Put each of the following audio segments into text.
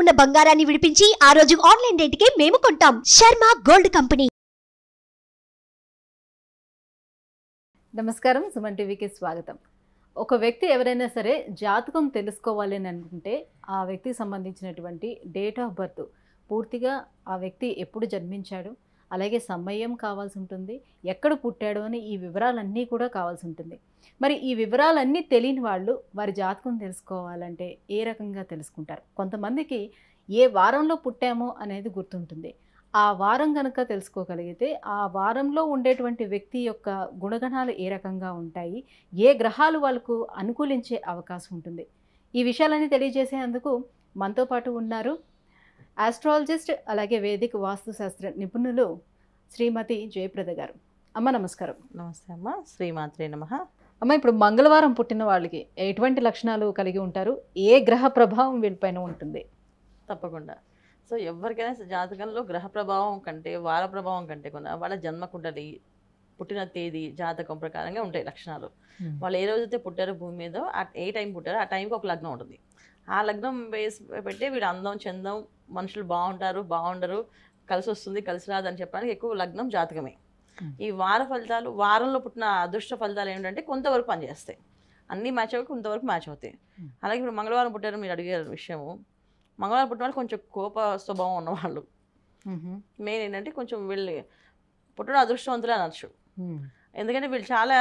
ఉన్న బంగారాన్ని విడిపించి ఆ రోజు ఆన్లైన్ కి మేము కొంటాం శర్మ గోల్డ్ కంపెనీ నమస్కారం సుమన్ టీవీకి స్వాగతం ఒక వ్యక్తి ఎవరైనా సరే జాతకం తెలుసుకోవాలి అని అనుకుంటే ఆ వ్యక్తికి సంబంధించినటువంటి డేట్ ఆఫ్ బర్త్ పూర్తిగా ఆ వ్యక్తి ఎప్పుడు జన్మించాడు అలాగే సమయం కావాల్సి ఉంటుంది ఎక్కడ పుట్టాడు అని ఈ వివరాలన్నీ కూడా కావాల్సి ఉంటుంది మరి ఈ వివరాలన్నీ తెలియని వాళ్ళు వారి జాతకం తెలుసుకోవాలంటే ఏ రకంగా తెలుసుకుంటారు కొంతమందికి ఏ వారంలో పుట్టామో అనేది గుర్తుంటుంది ఆ వారం కనుక తెలుసుకోగలిగితే ఆ వారంలో ఉండేటువంటి వ్యక్తి యొక్క గుణగణాలు ఏ రకంగా ఉంటాయి ఏ గ్రహాలు వాళ్ళకు అనుకూలించే అవకాశం ఉంటుంది ఈ విషయాలన్నీ తెలియజేసేందుకు మనతో పాటు ఉన్నారు ఆస్ట్రాలజిస్ట్ అలాగే వేదిక వాస్తుశాస్త్ర నిపుణులు శ్రీమతి జయప్రద గారు అమ్మ నమస్కారం నమస్తే అమ్మ శ్రీమాత్రి నమ అమ్మ ఇప్పుడు మంగళవారం పుట్టిన వాళ్ళకి ఎటువంటి లక్షణాలు కలిగి ఉంటారు ఏ గ్రహ ప్రభావం వీళ్ళపైన ఉంటుంది తప్పకుండా సో ఎవరికైనా జాతకంలో గ్రహ ప్రభావం కంటే వార ప్రభావం కంటే కొన్ని వాళ్ళ జన్మకుండలి పుట్టిన తేదీ జాతకం ప్రకారంగా ఉంటాయి లక్షణాలు వాళ్ళు ఏ రోజైతే పుట్టారో భూమి మీద ఏ టైం పుట్టారో ఆ టైంకి ఒక లగ్నం ఉంటుంది ఆ లగ్నం బేస్ పెట్టి వీడు అందం చందం మనుషులు బాగుంటారు బాగుండరు కలిసి వస్తుంది కలిసి రాదు అని చెప్పడానికి ఎక్కువ లగ్నం జాతకమే hmm. ఈ వార ఫలితాలు వారంలో పుట్టిన అదృష్ట ఫలితాలు ఏంటంటే కొంతవరకు పనిచేస్తాయి అన్నీ మ్యాచ్ అవ్వక కొంతవరకు మ్యాచ్ అవుతాయి hmm. అలాగే ఇప్పుడు మంగళవారం పుట్టారు మీరు అడిగారు విషయము మంగళవారం పుట్టిన వాళ్ళు కొంచెం కోప స్వభావం ఉన్నవాళ్ళు hmm. మెయిన్ ఏంటంటే కొంచెం వీళ్ళు పుట్టడం అదృష్టవంతులు అనొచ్చు ఎందుకంటే వీళ్ళు చాలా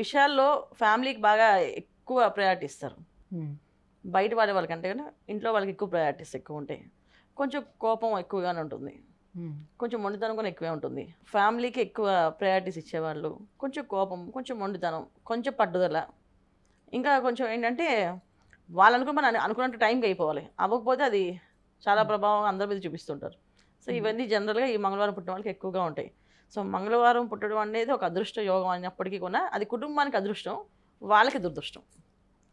విషయాల్లో ఫ్యామిలీకి బాగా ఎక్కువ ప్రయారిటీ ఇస్తారు బయట వాళ్ళ వాళ్ళకంటే కానీ ఇంట్లో వాళ్ళకి ఎక్కువ ప్రయారిటీస్ ఎక్కువ ఉంటాయి కొంచెం కోపం ఎక్కువగానే ఉంటుంది కొంచెం మొండితనం కూడా ఎక్కువే ఉంటుంది ఫ్యామిలీకి ఎక్కువ ప్రయారిటీస్ ఇచ్చేవాళ్ళు కొంచెం కోపం కొంచెం మొండితనం కొంచెం పట్టుదల ఇంకా కొంచెం ఏంటంటే వాళ్ళు మనం అనుకున్నట్టు టైంకి అయిపోవాలి అవ్వకపోతే అది చాలా ప్రభావం అందరి మీద చూపిస్తుంటారు సో ఇవన్నీ జనరల్గా ఈ మంగళవారం పుట్టిన వాళ్ళకి ఎక్కువగా ఉంటాయి సో మంగళవారం పుట్టడం అనేది ఒక అదృష్ట యోగం అయినప్పటికీ కూడా అది కుటుంబానికి అదృష్టం వాళ్ళకి దురదృష్టం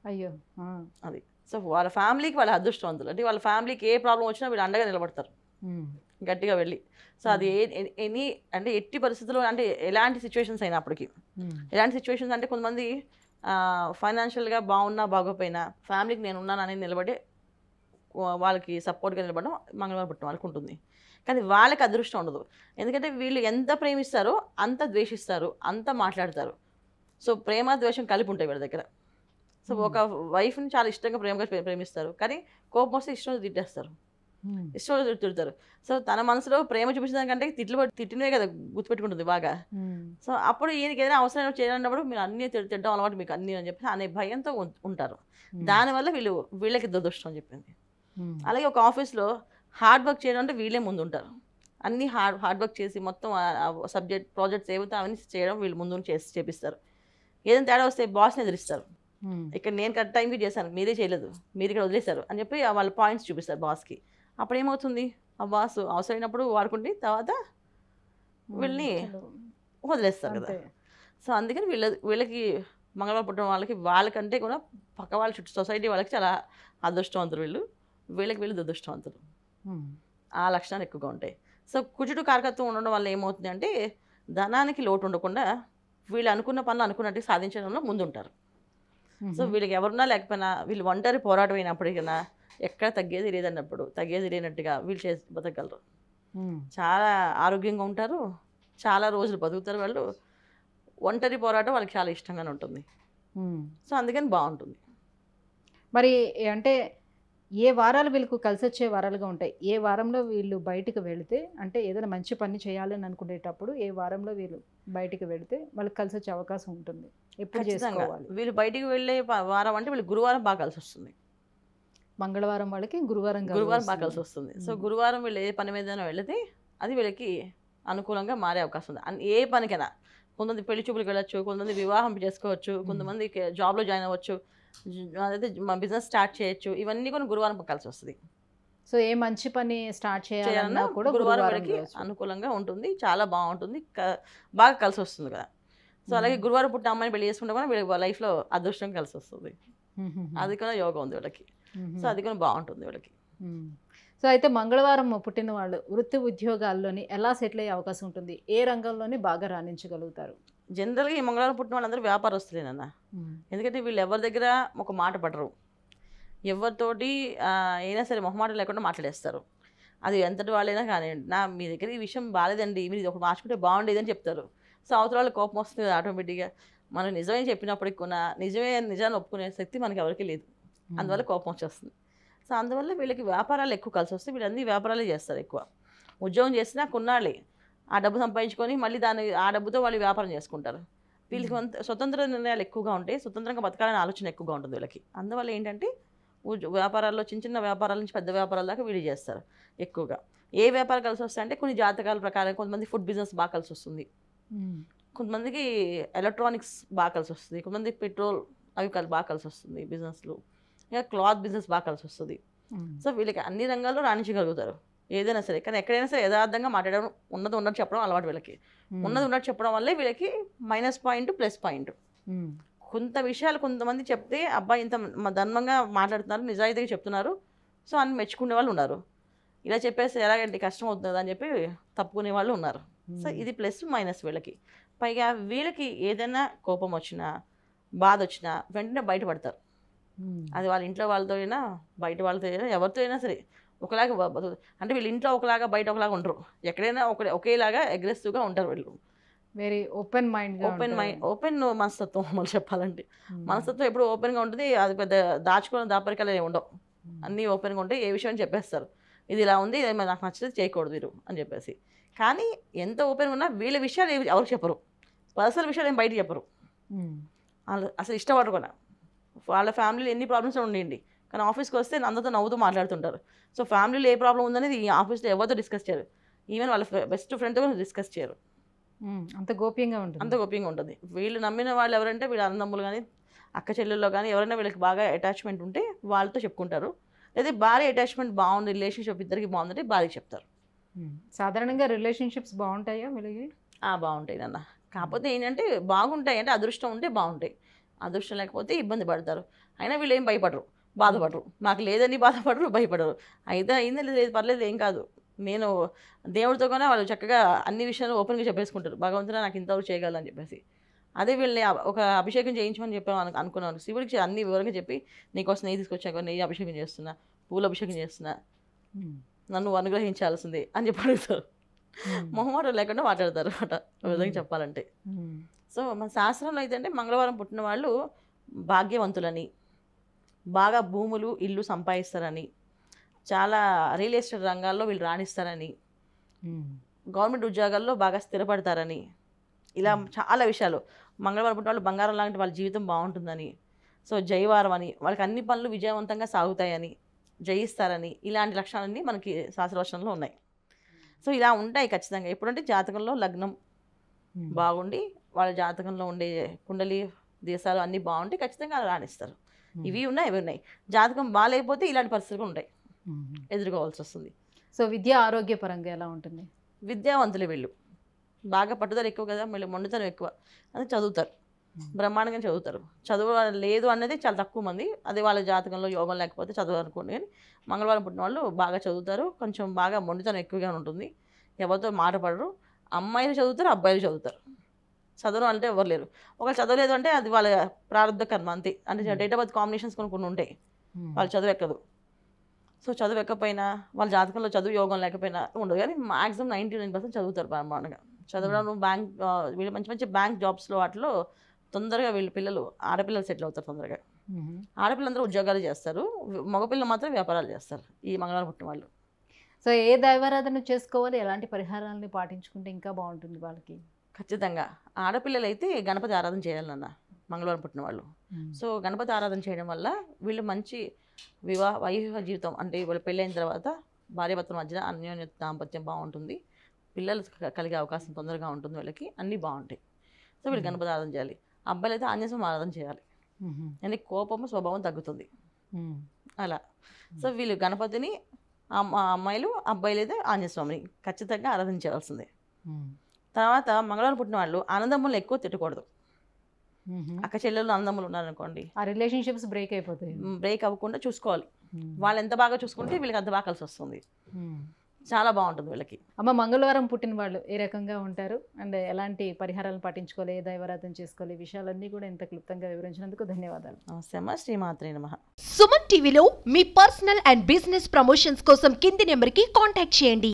అయ్యో అది సో వాళ్ళ ఫ్యామిలీకి వాళ్ళ అదృష్టం అందులో అంటే వాళ్ళ ఫ్యామిలీకి ఏ ప్రాబ్లం వచ్చినా వీళ్ళు అండగా నిలబడతారు గట్టిగా వెళ్ళి సో అది ఎనీ అంటే ఎట్టి పరిస్థితుల్లో అంటే ఎలాంటి సిచ్యువేషన్స్ అయినప్పటికీ ఎలాంటి సిచ్యువేషన్స్ అంటే కొంతమంది ఫైనాన్షియల్గా బాగున్నా బాగోపోయినా ఫ్యామిలీకి నేను అనేది నిలబడే వాళ్ళకి సపోర్ట్గా నిలబడడం మంగళవారం పుట్టిన వాళ్ళకి ఉంటుంది కానీ వాళ్ళకి అదృష్టం ఉండదు ఎందుకంటే వీళ్ళు ఎంత ప్రేమిస్తారో అంత ద్వేషిస్తారు అంత మాట్లాడతారు సో ప్రేమ ద్వేషం కలిపి ఉంటాయి వీళ్ళ దగ్గర సో hmm. ఒక వైఫ్ని చాలా ఇష్టంగా ప్రేమగా ప్రేమిస్తారు కానీ కోపం వస్తే ఇష్టం తిట్టేస్తారు hmm. ఇష్టం తిడతారు సో తన మనసులో ప్రేమ చూపించిన కంటే తిట్లు తిట్టినవే కదా గుర్తుపెట్టుకుంటుంది బాగా hmm. సో అప్పుడు ఈయనకి ఏదైనా అవసరం చేయాలన్నప్పుడు మీరు అన్ని తిట్టడం అలవాటు మీకు అన్ని అని చెప్పి అనే భయంతో ఉంటారు దానివల్ల వీళ్ళు వీళ్ళకి దురదృష్టం అని చెప్పింది అలాగే ఒక ఆఫీస్లో హార్డ్ వర్క్ చేయడం అంటే వీళ్ళే ముందు ఉంటారు అన్ని హార్డ్ హార్డ్ వర్క్ చేసి మొత్తం సబ్జెక్ట్ ప్రాజెక్ట్స్ ఏవైతే అవన్నీ చేయడం వీళ్ళు ముందు చేసి చేపిస్తారు ఏదైనా తేడా వస్తే బాస్ని ఎదిరిస్తారు ఇక్కడ నేను కరెక్ట్ టైంకి చేశాను మీరే చేయలేదు మీరు ఇక్కడ వదిలేశారు అని చెప్పి వాళ్ళ పాయింట్స్ చూపిస్తారు బాస్కి అప్పుడు ఏమవుతుంది ఆ బాస్ అవసరమైనప్పుడు వాడుకుంటే తర్వాత వీళ్ళని వదిలేస్తారు కదా సో అందుకని వీళ్ళ వీళ్ళకి మంగళవారం పుట్టిన వాళ్ళకి వాళ్ళకంటే కూడా పక్క వాళ్ళ చుట్టూ సొసైటీ వాళ్ళకి చాలా అదృష్టవంతులు వీళ్ళు వీళ్ళకి వీళ్ళు దురదృష్టవంతులు ఆ లక్షణాలు ఎక్కువగా ఉంటాయి సో కుచుడు కారకత్వం ఉండడం వల్ల ఏమవుతుంది అంటే ధనానికి లోటు ఉండకుండా వీళ్ళు అనుకున్న పనులు అనుకున్నట్టు సాధించడంలో ముందుంటారు సో వీళ్ళకి ఎవరున్నా లేకపోయినా వీళ్ళు ఒంటరి పోరాటం అయినప్పటికైనా ఎక్కడ తగ్గేది అన్నప్పుడు తగ్గేది లేనట్టుగా వీళ్ళు చేసి బతకగలరు చాలా ఆరోగ్యంగా ఉంటారు చాలా రోజులు బతుకుతారు వాళ్ళు ఒంటరి పోరాటం వాళ్ళకి చాలా ఇష్టంగానే ఉంటుంది సో అందుకని బాగుంటుంది మరి అంటే ఏ వారాలు వీళ్ళకు కలిసి వచ్చే వారాలుగా ఉంటాయి ఏ వారంలో వీళ్ళు బయటకు వెళితే అంటే ఏదైనా మంచి పని చేయాలని అనుకునేటప్పుడు ఏ వారంలో వీళ్ళు బయటికి వెళితే వాళ్ళకి కలిసి వచ్చే అవకాశం ఉంటుంది ఎప్పుడు చేసుకోవాలి వీళ్ళు బయటకు వెళ్ళే వారం అంటే వీళ్ళు గురువారం బాగా కలిసి వస్తుంది మంగళవారం వాళ్ళకి గురువారం గురువారం బాగా కలిసి వస్తుంది సో గురువారం వీళ్ళు ఏ పని మీద వెళితే అది వీళ్ళకి అనుకూలంగా మారే అవకాశం ఉంది ఏ పనికైనా కొంతమంది పెళ్లి చూపులకు వెళ్ళొచ్చు కొంతమంది వివాహం చేసుకోవచ్చు కొంతమంది జాబ్లో జాయిన్ అవ్వచ్చు అదైతే మా బిజినెస్ స్టార్ట్ చేయొచ్చు ఇవన్నీ కూడా గురువారం కలిసి వస్తుంది సో ఏ మంచి పని స్టార్ట్ చేయాలన్నా కూడా గురువారం వరకు అనుకూలంగా ఉంటుంది చాలా బాగుంటుంది బాగా కలిసి వస్తుంది కదా సో అలాగే గురువారం పుట్టిన అమ్మాయిని పెళ్లి చేసుకుంటే కూడా వీళ్ళకి లైఫ్లో అదృష్టం కలిసి వస్తుంది అది కూడా యోగం ఉంది వీళ్ళకి సో అది కూడా బాగుంటుంది వీళ్ళకి సో అయితే మంగళవారం పుట్టిన వాళ్ళు వృత్తి ఉద్యోగాల్లోని ఎలా సెటిల్ అయ్యే అవకాశం ఉంటుంది ఏ రంగంలోని బాగా రాణించగలుగుతారు జనరల్గా ఈ మంగళవారం పుట్టిన వాళ్ళందరూ వ్యాపారస్తులేనన్న ఎందుకంటే వీళ్ళు ఎవరి దగ్గర ఒక మాట పడరు ఎవరితోటి అయినా సరే మొహమాట లేకుండా మాట్లాడేస్తారు అది ఎంతటి వాళ్ళైనా కానీ నా మీ దగ్గర ఈ విషయం బాగాలేదండి మీరు ఒకటి మార్చుకుంటే బాగుండేదని చెప్తారు సో అవతల వాళ్ళు కోపం వస్తుంది ఆటోమేటిక్గా మనం నిజమే చెప్పినప్పటికి కూడా నిజమే నిజాన్ని ఒప్పుకునే శక్తి మనకి ఎవరికీ లేదు అందువల్ల కోపం వచ్చేస్తుంది సో అందువల్ల వీళ్ళకి వ్యాపారాలు ఎక్కువ కలిసి వస్తే వీళ్ళన్నీ వ్యాపారాలే చేస్తారు ఎక్కువ ఉద్యోగం చేసినా కొన్నాళ్ళే ఆ డబ్బు సంపాదించుకొని మళ్ళీ దాని ఆ డబ్బుతో వాళ్ళు వ్యాపారం చేసుకుంటారు వీళ్ళకి స్వతంత్ర నిర్ణయాలు ఎక్కువగా ఉంటాయి స్వతంత్రంగా బతకాలనే ఆలోచన ఎక్కువగా ఉంటుంది వీళ్ళకి అందువల్ల ఏంటంటే వ్యాపారాల్లో చిన్న చిన్న వ్యాపారాల నుంచి పెద్ద వ్యాపారాల దాకా వీళ్ళు చేస్తారు ఎక్కువగా ఏ వ్యాపారం కలిసి అంటే కొన్ని జాతకాల ప్రకారం కొంతమంది ఫుడ్ బిజినెస్ బాగా కలిసి వస్తుంది కొంతమందికి ఎలక్ట్రానిక్స్ బాగా కలిసి వస్తుంది కొంతమంది పెట్రోల్ అవి బాగా కలిసి వస్తుంది బిజినెస్లు ఇంకా క్లాత్ బిజినెస్ బాగా కలిసి వస్తుంది సో వీళ్ళకి అన్ని రంగాల్లో రాణించగలుగుతారు ఏదైనా సరే కానీ ఎక్కడైనా సరే యథార్థంగా మాట్లాడడం ఉన్నది ఉన్నట్టు చెప్పడం అలవాటు వీళ్ళకి ఉన్నది ఉన్నట్టు చెప్పడం వల్లే వీళ్ళకి మైనస్ పాయింట్ ప్లస్ పాయింట్ కొంత విషయాలు కొంతమంది చెప్తే అబ్బాయి ఇంత ధర్మంగా మాట్లాడుతున్నారు నిజాయితీగా చెప్తున్నారు సో అని మెచ్చుకునే వాళ్ళు ఉన్నారు ఇలా చెప్పేసి ఎలాగంటే కష్టం అవుతుంది అని చెప్పి తప్పుకునే వాళ్ళు ఉన్నారు సో ఇది ప్లస్ మైనస్ వీళ్ళకి పైగా వీళ్ళకి ఏదైనా కోపం వచ్చినా బాధ వచ్చినా వెంటనే బయటపడతారు అది వాళ్ళ ఇంట్లో వాళ్ళతో అయినా బయట వాళ్ళతో అయినా ఎవరితో అయినా సరే ఒకలాగా అంటే వీళ్ళు ఇంట్లో ఒకలాగా బయట ఒకలాగా ఉండరు ఎక్కడైనా ఒక ఒకేలాగా అగ్రెసివ్గా ఉంటారు వీళ్ళు very open mind open mind open మనస్తత్వం మనం చెప్పాలంటే hmm. మనస్తత్వం ఎప్పుడు ఓపెన్గా ఉంటుంది అది పెద్ద దాచుకోవడం దాపరికాలు అనేవి ఉండవు hmm. అన్నీ ఓపెన్గా ఉంటాయి ఏ విషయం చెప్పేస్తారు ఇది ఇలా ఉంది నాకు నచ్చింది చేయకూడదు మీరు అని చెప్పేసి కానీ ఎంత ఓపెన్గా ఉన్నా వీళ్ళ విషయాలు ఏవి ఎవరు చెప్పరు పర్సనల్ విషయాలు ఏం బయట చెప్పరు hmm. అసలు ఇష్టపడరు కూడా వాళ్ళ ఫ్యామిలీలో ఎన్ని ప్రాబ్లమ్స్ ఉండండి కానీ ఆఫీస్కి వస్తే అందరితో నవ్వుతూ మాట్లాడుతుంటారు సో ఫ్యామిలీలో ఏ ప్రాబ్లం ఉందనేది ఆఫీస్లో ఎవరితో డిస్కస్ చేయరు ఈవెన్ వాళ్ళ బెస్ట్ ఫ్రెండ్తో కూడా డిస్కస్ చేయరు అంత గోప్యంగా ఉంటుంది అంత గోప్యంగా ఉంటుంది వీళ్ళు నమ్మిన వాళ్ళు ఎవరంటే వీళ్ళ అన్నదమ్ములు కానీ అక్క చెల్లెల్లో కానీ ఎవరైనా వీళ్ళకి బాగా అటాచ్మెంట్ ఉంటే వాళ్ళతో చెప్పుకుంటారు లేదా భార్య అటాచ్మెంట్ బాగుంది రిలేషన్షిప్ ఇద్దరికి బాగుందంటే భార్యకి చెప్తారు సాధారణంగా రిలేషన్షిప్స్ బాగుంటాయా వీళ్ళకి బాగుంటాయి అన్న కాకపోతే ఏంటంటే బాగుంటాయి అంటే అదృష్టం ఉంటే బాగుంటాయి అదృష్టం లేకపోతే ఇబ్బంది పడతారు అయినా వీళ్ళు ఏం భయపడరు బాధపడరు నాకు లేదని బాధపడరు భయపడరు అయితే అయిందా లేదు పర్లేదు ఏం కాదు నేను దేవుడితో కూడా వాళ్ళు చక్కగా అన్ని విషయాలు ఓపెన్గా చెప్పేసుకుంటారు భగవంతుడు నాకు ఇంతవరకు చేయగలని చెప్పేసి అదే వీళ్ళని ఒక అభిషేకం చేయించమని చెప్పాను అనుకున్నాను శివుడికి అన్ని వివరంగా చెప్పి నీకోసం నెయ్యి తీసుకొచ్చాక నెయ్యి అభిషేకం చేస్తున్నా పూల అభిషేకం చేస్తున్నా నన్ను అనుగ్రహించాల్సింది అని చెప్పి అడుగుతారు మొహమాటం లేకుండా మాట్లాడతారు అన్నమాట విధంగా చెప్పాలంటే సో మన శాస్త్రంలో అయితే మంగళవారం పుట్టిన వాళ్ళు భాగ్యవంతులని బాగా భూములు ఇల్లు సంపాదిస్తారని చాలా రియల్ ఎస్టేట్ రంగాల్లో వీళ్ళు రాణిస్తారని గవర్నమెంట్ ఉద్యోగాల్లో బాగా స్థిరపడతారని ఇలా చాలా విషయాలు మంగళవారం పుట్టిన వాళ్ళు బంగారం లాంటి వాళ్ళ జీవితం బాగుంటుందని సో జైవారం అని వాళ్ళకి అన్ని పనులు విజయవంతంగా సాగుతాయని జయిస్తారని ఇలాంటి లక్షణాలన్నీ మనకి శాస్త్రవచనంలో ఉన్నాయి సో ఇలా ఉంటాయి ఖచ్చితంగా ఎప్పుడంటే జాతకంలో లగ్నం బాగుండి వాళ్ళ జాతకంలో ఉండే కుండలి దేశాలు అన్నీ బాగుంటే ఖచ్చితంగా రాణిస్తారు Hmm. ఇవి ఉన్నాయి ఇవి ఉన్నాయి జాతకం బాగాలేకపోతే ఇలాంటి పరిస్థితులు ఉంటాయి hmm. ఎదుర్కోవాల్సి వస్తుంది సో విద్య ఆరోగ్య పరంగా ఎలా ఉంటుంది విద్యావంతులు వీళ్ళు బాగా పట్టుదల ఎక్కువ కదా వీళ్ళు మొండితనం ఎక్కువ అని చదువుతారు hmm. బ్రహ్మాండంగా చదువుతారు చదువు లేదు అనేది చాలా తక్కువ మంది అదే వాళ్ళ జాతకంలో యోగం లేకపోతే చదువు అనుకోండి కానీ మంగళవారం పుట్టిన వాళ్ళు బాగా చదువుతారు కొంచెం బాగా మొండితనం ఎక్కువగా ఉంటుంది ఎవరితో మాట పడరు అమ్మాయిలు చదువుతారు అబ్బాయిలు చదువుతారు చదవడం అంటే ఎవరు లేరు ఒకవేళ చదవలేదు అంటే అది వాళ్ళ ప్రారంభ కర్మ అంతే అంటే డేట్ ఆఫ్ బర్త్ కాంబినేషన్స్ కొన్ని కొన్ని ఉంటాయి వాళ్ళు చదువు సో చదువు ఎక్కకపోయినా వాళ్ళ జాతకంలో చదువు యోగం లేకపోయినా ఉండదు కానీ మాక్సిమం నైంటీ నైన్ పర్సెంట్ చదువుతారు బ్రహ్మాండంగా చదవడం బ్యాంక్ వీళ్ళు మంచి మంచి బ్యాంక్ జాబ్స్లో వాటిలో తొందరగా వీళ్ళ పిల్లలు ఆడపిల్లలు సెటిల్ అవుతారు తొందరగా ఆడపిల్లందరూ ఉద్యోగాలు చేస్తారు మగపిల్లలు మాత్రం వ్యాపారాలు చేస్తారు ఈ మంగళవారం పుట్టిన వాళ్ళు సో ఏ దైవారాధన చేసుకోవాలి ఎలాంటి పరిహారాలని పాటించుకుంటే ఇంకా బాగుంటుంది వాళ్ళకి ఖచ్చితంగా ఆడపిల్లలైతే గణపతి ఆరాధన చేయాలన్న మంగళవారం పుట్టిన వాళ్ళు సో గణపతి ఆరాధన చేయడం వల్ల వీళ్ళు మంచి వివాహ వైవాహ జీవితం అంటే వీళ్ళు పెళ్ళైన తర్వాత భార్యాభర్తల మధ్యన అన్యోన్య దాంపత్యం బాగుంటుంది పిల్లలు కలిగే అవకాశం తొందరగా ఉంటుంది వీళ్ళకి అన్నీ బాగుంటాయి సో వీళ్ళు గణపతి ఆరాధన చేయాలి అబ్బాయిలు అయితే ఆంజనేయం ఆరాధన చేయాలి అంటే కోపము స్వభావం తగ్గుతుంది అలా సో వీళ్ళు గణపతిని అమ్మాయిలు అబ్బాయిలు అయితే ఆంజనేయ స్వామిని ఖచ్చితంగా ఆరాధన చేయాల్సిందే తర్వాత మంగళవారం పుట్టిన వాళ్ళు ఆనందములు ఎక్కువ తిట్టకూడదు అక్క చెల్లెలు ఆనందములు ఉన్నారనుకోండి ఆ రిలేషన్షిప్స్ బ్రేక్ అయిపోతాయి బ్రేక్ అవ్వకుండా చూసుకోవాలి వాళ్ళు ఎంత బాగా చూసుకుంటే వీళ్ళకి అంత బాగా కలిసి వస్తుంది చాలా బాగుంటుంది వీళ్ళకి అమ్మ మంగళవారం పుట్టిన వాళ్ళు ఏ రకంగా ఉంటారు అండ్ ఎలాంటి పరిహారాలను పాటించుకోవాలి దైవారాధన చేసుకోవాలి విషయాలన్నీ కూడా ఇంత క్లుప్తంగా వివరించినందుకు ధన్యవాదాలు నమస్తే అమ్మ శ్రీమాత్రే నమ సుమన్ టీవీలో మీ పర్సనల్ అండ్ బిజినెస్ ప్రమోషన్స్ కోసం కింది నెంబర్కి కాంటాక్ట్ చేయండి